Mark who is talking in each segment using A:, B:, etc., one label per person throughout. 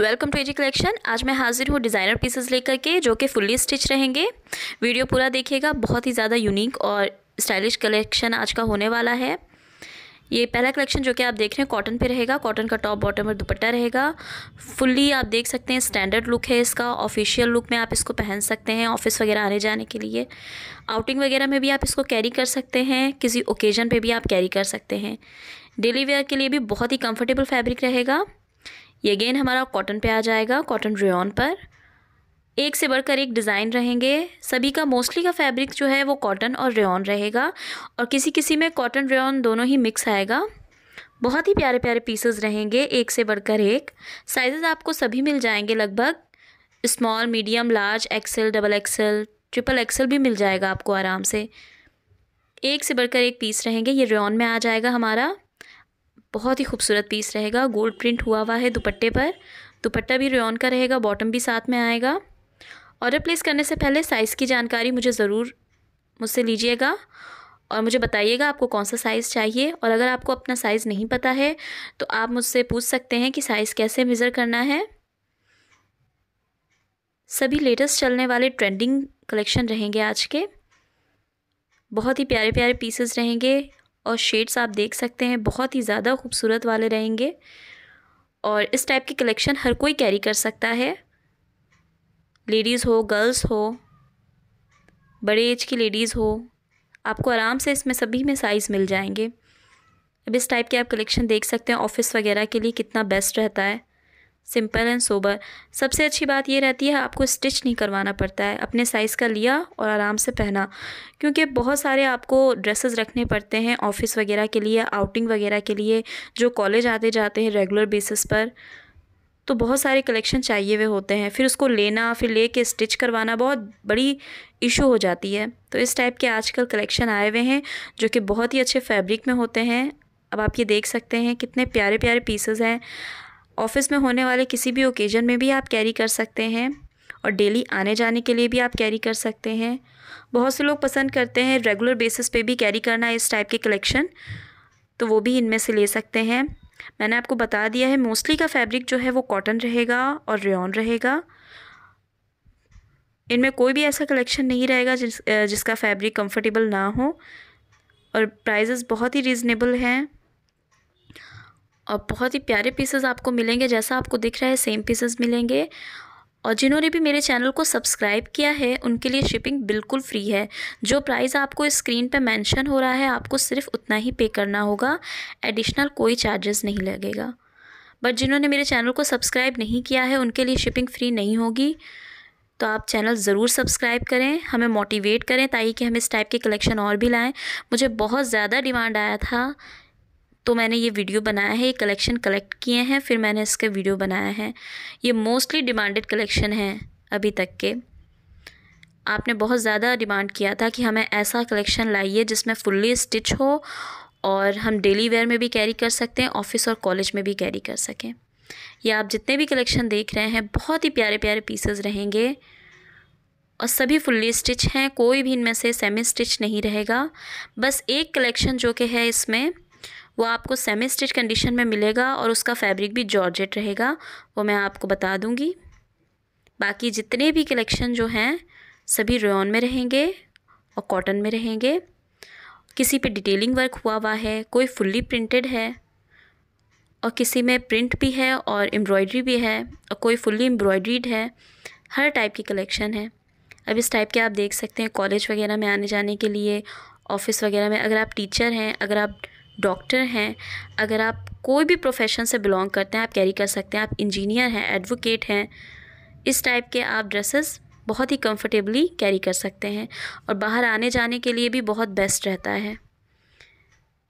A: welcome to AG collection आज मैं हाजिर हूँ डिज़ाइनर पीसेस लेकर के जो कि फुल्ली स्टिच रहेंगे वीडियो पूरा देखिएगा बहुत ही ज़्यादा यूनिक और स्टाइलिश कलेक्शन आज का होने वाला है ये पहला कलेक्शन जो कि आप देख रहे हैं कॉटन पे रहेगा कॉटन का टॉप बॉटम और दुपट्टा रहेगा फुल्ली आप देख सकते हैं स्टैंडर्ड लुक है इसका ऑफिशियल लुक में आप इसको पहन सकते हैं ऑफिस वगैरह आने जाने के लिए आउटिंग वगैरह में भी आप इसको कैरी कर सकते हैं किसी ओकेज़न पर भी आप कैरी कर सकते हैं डेली वेयर के लिए भी बहुत ही कम्फर्टेबल फैब्रिक रहेगा ये अगेन हमारा कॉटन पे आ जाएगा कॉटन रेन पर एक से बढ़कर एक डिज़ाइन रहेंगे सभी का मोस्टली का फैब्रिक जो है वो कॉटन और रेन रहेगा और किसी किसी में कॉटन रेन दोनों ही मिक्स आएगा बहुत ही प्यारे प्यारे पीसेस रहेंगे एक से बढ़कर एक साइजेस आपको सभी मिल जाएंगे लगभग small medium large XL double XL triple XL भी मिल जाएगा आपको आराम से एक से बढ़कर एक पीस रहेंगे ये रेन में आ जाएगा हमारा बहुत ही खूबसूरत पीस रहेगा गोल्ड प्रिंट हुआ हुआ है दुपट्टे पर दुपट्टा भी रेन का रहेगा बॉटम भी साथ में आएगा ऑर्डर प्लेस करने से पहले साइज़ की जानकारी मुझे ज़रूर मुझसे लीजिएगा और मुझे बताइएगा आपको कौन सा साइज़ चाहिए और अगर आपको अपना साइज़ नहीं पता है तो आप मुझसे पूछ सकते हैं कि साइज़ कैसे मेज़र करना है सभी लेटेस्ट चलने वाले ट्रेंडिंग कलेक्शन रहेंगे आज के बहुत ही प्यारे प्यारे पीसेस रहेंगे और शेड्स आप देख सकते हैं बहुत ही ज़्यादा खूबसूरत वाले रहेंगे और इस टाइप की कलेक्शन हर कोई कैरी कर सकता है लेडीज़ हो गर्ल्स हो बड़े एज की लेडीज़ हो आपको आराम से इसमें सभी में साइज़ मिल जाएंगे अब इस टाइप के आप कलेक्शन देख सकते हैं ऑफ़िस वगैरह के लिए कितना बेस्ट रहता है सिंपल एंड सोबर सबसे अच्छी बात ये रहती है आपको स्टिच नहीं करवाना पड़ता है अपने साइज़ का लिया और आराम से पहना क्योंकि बहुत सारे आपको ड्रेसेस रखने पड़ते हैं ऑफ़िस वगैरह के लिए आउटिंग वगैरह के लिए जो कॉलेज आते जाते हैं रेगुलर बेसिस पर तो बहुत सारे कलेक्शन चाहिए हुए होते हैं फिर उसको लेना फिर ले कर स्टिच करवाना बहुत बड़ी इशू हो जाती है तो इस टाइप के आजकल कलेक्शन आए हुए हैं जो कि बहुत ही अच्छे फैब्रिक में होते हैं अब आप ये देख सकते हैं कितने प्यारे प्यारे पीसेज हैं ऑफिस में होने वाले किसी भी ओकेज़न में भी आप कैरी कर सकते हैं और डेली आने जाने के लिए भी आप कैरी कर सकते हैं बहुत से लोग पसंद करते हैं रेगुलर बेसिस पे भी कैरी करना इस टाइप के कलेक्शन तो वो भी इनमें से ले सकते हैं मैंने आपको बता दिया है मोस्टली का फैब्रिक जो है वो कॉटन रहेगा और रेन रहेगा इनमें कोई भी ऐसा कलेक्शन नहीं रहेगा जिस जिसका फैब्रिक कंफर्टेबल ना हो और प्राइजेस बहुत ही रीज़नेबल हैं और बहुत ही प्यारे पीसेस आपको मिलेंगे जैसा आपको दिख रहा है सेम पीसेस मिलेंगे और जिन्होंने भी मेरे चैनल को सब्सक्राइब किया है उनके लिए शिपिंग बिल्कुल फ्री है जो प्राइस आपको स्क्रीन पे मेंशन हो रहा है आपको सिर्फ उतना ही पे करना होगा एडिशनल कोई चार्जेस नहीं लगेगा बट जिन्होंने मेरे चैनल को सब्सक्राइब नहीं किया है उनके लिए शिपिंग फ्री नहीं होगी तो आप चैनल ज़रूर सब्सक्राइब करें हमें मोटिवेट करें ताकि हम इस टाइप के कलेक्शन और भी लाएँ मुझे बहुत ज़्यादा डिमांड आया था तो मैंने ये वीडियो बनाया है ये कलेक्शन कलेक्ट किए हैं फिर मैंने इसका वीडियो बनाया है ये मोस्टली डिमांडेड कलेक्शन है अभी तक के आपने बहुत ज़्यादा डिमांड किया था कि हमें ऐसा कलेक्शन लाइए जिसमें फुल्ली स्टिच हो और हम डेली वेयर में भी कैरी कर सकते हैं ऑफ़िस और कॉलेज में भी कैरी कर सकें या आप जितने भी कलेक्शन देख रहे हैं बहुत ही प्यारे प्यारे पीसेस रहेंगे और सभी फुल्ली स्टिच हैं कोई भी इनमें से सेमी स्टिच नहीं रहेगा बस एक कलेक्शन जो कि है इसमें वो आपको सेमी स्टिच कंडीशन में मिलेगा और उसका फैब्रिक भी जॉर्जेट रहेगा वो मैं आपको बता दूंगी बाकी जितने भी कलेक्शन जो हैं सभी रेन में रहेंगे और कॉटन में रहेंगे किसी पे डिटेलिंग वर्क हुआ हुआ है कोई फुल्ली प्रिंटेड है और किसी में प्रिंट भी है और एम्ब्रॉयडरी भी है और कोई फुल्ली एम्ब्रॉयड्रीड है हर टाइप की कलेक्शन है अब इस टाइप के आप देख सकते हैं कॉलेज वगैरह में आने जाने के लिए ऑफ़िस वगैरह में अगर आप टीचर हैं अगर आप डॉक्टर हैं अगर आप कोई भी प्रोफेशन से बिलोंग करते हैं आप कैरी कर सकते हैं आप इंजीनियर हैं एडवोकेट हैं इस टाइप के आप ड्रेसेस बहुत ही कंफर्टेबली कैरी कर सकते हैं और बाहर आने जाने के लिए भी बहुत बेस्ट रहता है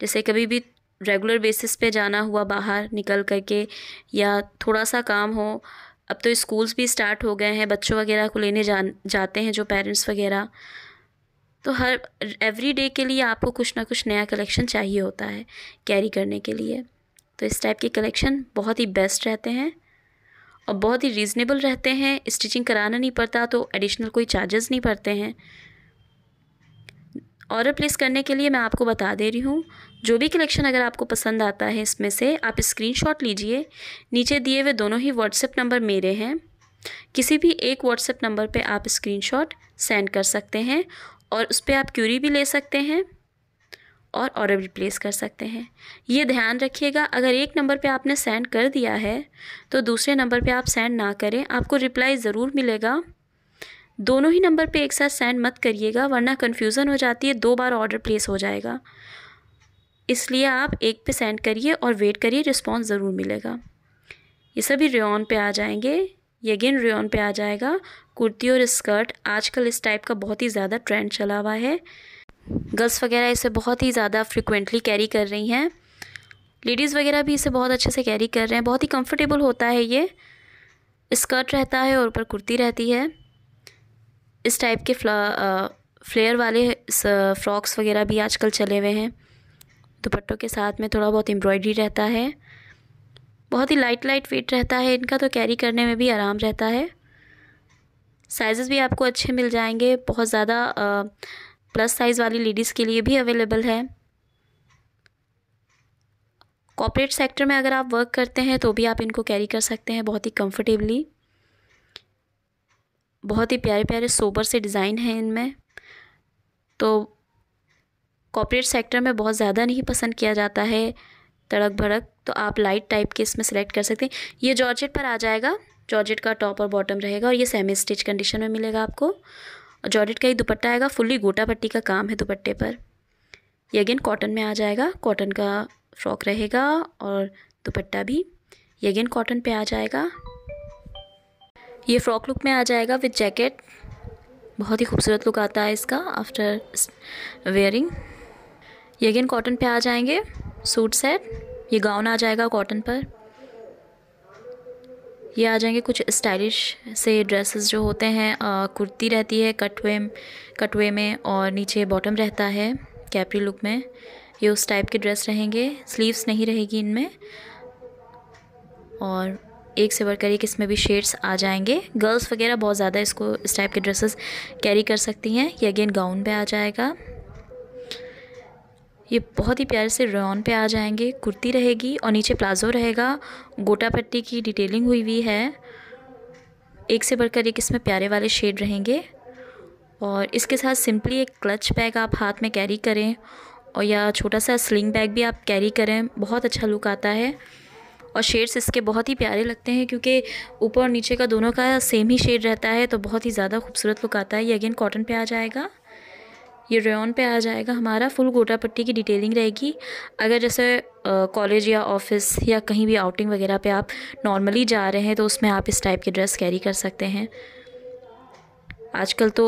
A: जैसे कभी भी रेगुलर बेसिस पे जाना हुआ बाहर निकल करके या थोड़ा सा काम हो अब तो स्कूल्स भी स्टार्ट हो गए हैं बच्चों वगैरह को लेने जा जाते हैं जो पेरेंट्स वगैरह तो हर एवरी डे के लिए आपको कुछ ना कुछ नया कलेक्शन चाहिए होता है कैरी करने के लिए तो इस टाइप के कलेक्शन बहुत ही बेस्ट रहते हैं और बहुत ही रीज़नेबल रहते हैं स्टिचिंग कराना नहीं पड़ता तो एडिशनल कोई चार्जेस नहीं पड़ते हैं ऑर्डर प्लेस करने के लिए मैं आपको बता दे रही हूँ जो भी कलेक्शन अगर आपको पसंद आता है इसमें से आप स्क्रीनशॉट लीजिए नीचे दिए हुए दोनों ही व्हाट्सएप नंबर मेरे हैं किसी भी एक व्हाट्सएप नंबर पे आप स्क्रीनशॉट सेंड कर सकते हैं और उस पर आप क्यूरी भी ले सकते हैं और ऑर्डर भी प्लेस कर सकते हैं ये ध्यान रखिएगा अगर एक नंबर पे आपने सेंड कर दिया है तो दूसरे नंबर पे आप सेंड ना करें आपको रिप्लाई ज़रूर मिलेगा दोनों ही नंबर पे एक साथ सेंड मत करिएगा वरना कन्फ्यूज़न हो जाती है दो बार ऑर्डर प्लेस हो जाएगा इसलिए आप एक पे सेंड करिए और वेट करिए रिस्पॉन्स ज़रूर मिलेगा ये सभी रेन पर आ जाएंगे ये अगेन रेन पे आ जाएगा कुर्ती और स्कर्ट आजकल इस टाइप का बहुत ही ज़्यादा ट्रेंड चला हुआ है गर्ल्स वगैरह इसे बहुत ही ज़्यादा फ्रिक्वेंटली कैरी कर रही हैं लेडीज़ वगैरह भी इसे बहुत अच्छे से कैरी कर रहे हैं बहुत ही कम्फर्टेबल होता है ये स्कर्ट रहता है और ऊपर कुर्ती रहती है इस टाइप के फ्लेयर वाले फ्रॉक्स वगैरह भी आजकल चले हुए हैं दुपट्टों के साथ में थोड़ा बहुत एम्ब्रॉयडरी रहता है बहुत ही लाइट लाइट वेट रहता है इनका तो कैरी करने में भी आराम रहता है साइज़ भी आपको अच्छे मिल जाएंगे बहुत ज़्यादा प्लस साइज़ वाली लेडीज़ के लिए भी अवेलेबल है कॉपरेट सेक्टर में अगर आप वर्क करते हैं तो भी आप इनको कैरी कर सकते हैं बहुत ही कंफर्टेबली बहुत ही प्यारे प्यारे सोबर से डिज़ाइन हैं इनमें तो कॉपरेट सेक्टर में बहुत ज़्यादा नहीं पसंद किया जाता है तड़क भड़क तो आप लाइट टाइप के इसमें सेलेक्ट कर सकते हैं ये जॉर्जेट पर आ जाएगा जॉर्जेट का टॉप और बॉटम रहेगा और ये सेमी स्टिच कंडीशन में मिलेगा आपको और जॉर्जेट का ही दुपट्टा आएगा फुल्ली गोटा पट्टी का काम है दुपट्टे पर ये अगेन कॉटन में आ जाएगा कॉटन का फ्रॉक रहेगा और दुपट्टा भी ये अगेन कॉटन पे आ जाएगा ये फ्रॉक लुक में आ जाएगा विद जैकेट बहुत ही खूबसूरत लुक आता है इसका आफ्टर वेयरिंग ये अगेन कॉटन पे आ जाएंगे सूट सेट ये गाउन आ जाएगा कॉटन पर ये आ जाएंगे कुछ स्टाइलिश से ड्रेसेस जो होते हैं कुर्ती रहती है कटवे कटवे में और नीचे बॉटम रहता है कैपरी लुक में ये उस टाइप के ड्रेस रहेंगे स्लीव्स नहीं रहेगी इनमें और एक से बढ़कर एक इसमें भी शेड्स आ जाएंगे गर्ल्स वगैरह बहुत ज़्यादा इसको इस टाइप के ड्रेसेस कैरी कर सकती हैं ये अगेन गाउन पे आ जाएगा ये बहुत ही प्यारे से रॉन पे आ जाएंगे कुर्ती रहेगी और नीचे प्लाजो रहेगा गोटा पट्टी की डिटेलिंग हुई हुई है एक से बढ़कर एक इसमें प्यारे वाले शेड रहेंगे और इसके साथ सिंपली एक क्लच बैग आप हाथ में कैरी करें और या छोटा सा स्लिंग बैग भी आप कैरी करें बहुत अच्छा लुक आता है और शेड्स इसके बहुत ही प्यारे लगते हैं क्योंकि ऊपर और नीचे का दोनों का सेम ही शेड रहता है तो बहुत ही ज़्यादा खूबसूरत लुक आता है ये अगेन कॉटन पे आ जाएगा ये रेन पे आ जाएगा हमारा फुल गोटा पट्टी की डिटेलिंग रहेगी अगर जैसे कॉलेज या ऑफिस या कहीं भी आउटिंग वगैरह पे आप नॉर्मली जा रहे हैं तो उसमें आप इस टाइप के ड्रेस कैरी कर सकते हैं आजकल तो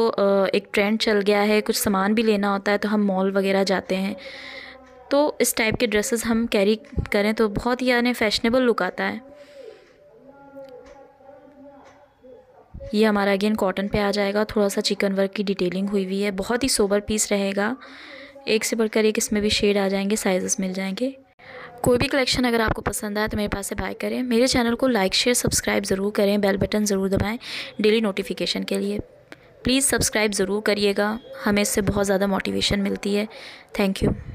A: एक ट्रेंड चल गया है कुछ सामान भी लेना होता है तो हम मॉल वगैरह जाते हैं तो इस टाइप के ड्रेसेस हम कैरी करें तो बहुत ही यानी फैशनेबल लुक आता है ये हमारा अगेन कॉटन पे आ जाएगा थोड़ा सा चिकन वर्क की डिटेलिंग हुई हुई है बहुत ही सोबर पीस रहेगा एक से बढ़कर एक इसमें भी शेड आ जाएंगे साइजेस मिल जाएंगे कोई भी कलेक्शन अगर आपको पसंद आए तो मेरे पास से बाय करें मेरे चैनल को लाइक शेयर सब्सक्राइब ज़रूर करें बेल बटन ज़रूर दबाएँ डेली नोटिफिकेशन के लिए प्लीज़ सब्सक्राइब ज़रूर करिएगा हमें इससे बहुत ज़्यादा मोटिवेशन मिलती है थैंक यू